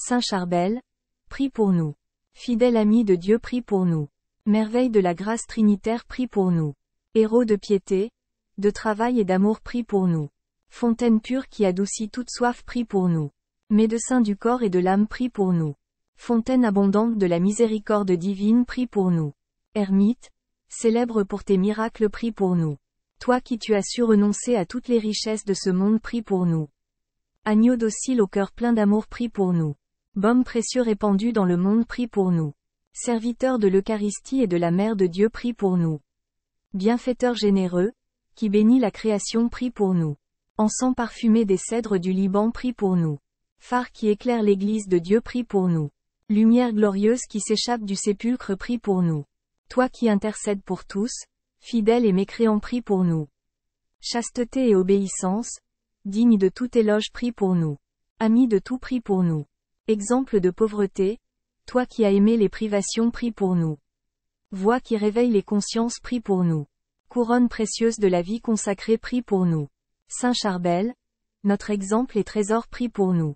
Saint Charbel, prie pour nous. Fidèle ami de Dieu, prie pour nous. Merveille de la grâce trinitaire, prie pour nous. Héros de piété, de travail et d'amour, prie pour nous. Fontaine pure qui adoucit toute soif, prie pour nous. Médecin du corps et de l'âme, prie pour nous. Fontaine abondante de la miséricorde divine, prie pour nous. Ermite, célèbre pour tes miracles, prie pour nous. Toi qui tu as su renoncer à toutes les richesses de ce monde, prie pour nous. Agneau docile au cœur plein d'amour, prie pour nous. Baume précieux répandu dans le monde prie pour nous. Serviteur de l'Eucharistie et de la Mère de Dieu prie pour nous. Bienfaiteur généreux, qui bénit la création prie pour nous. Encens parfumé des cèdres du Liban prie pour nous. Phare qui éclaire l'église de Dieu prie pour nous. Lumière glorieuse qui s'échappe du sépulcre prie pour nous. Toi qui intercèdes pour tous, fidèle et mécréant prie pour nous. Chasteté et obéissance, digne de tout éloge prie pour nous. Ami de tout prie pour nous. Exemple de pauvreté, toi qui as aimé les privations pris pour nous. Voix qui réveille les consciences pris pour nous. Couronne précieuse de la vie consacrée prie pour nous. Saint Charbel, notre exemple et trésor pris pour nous.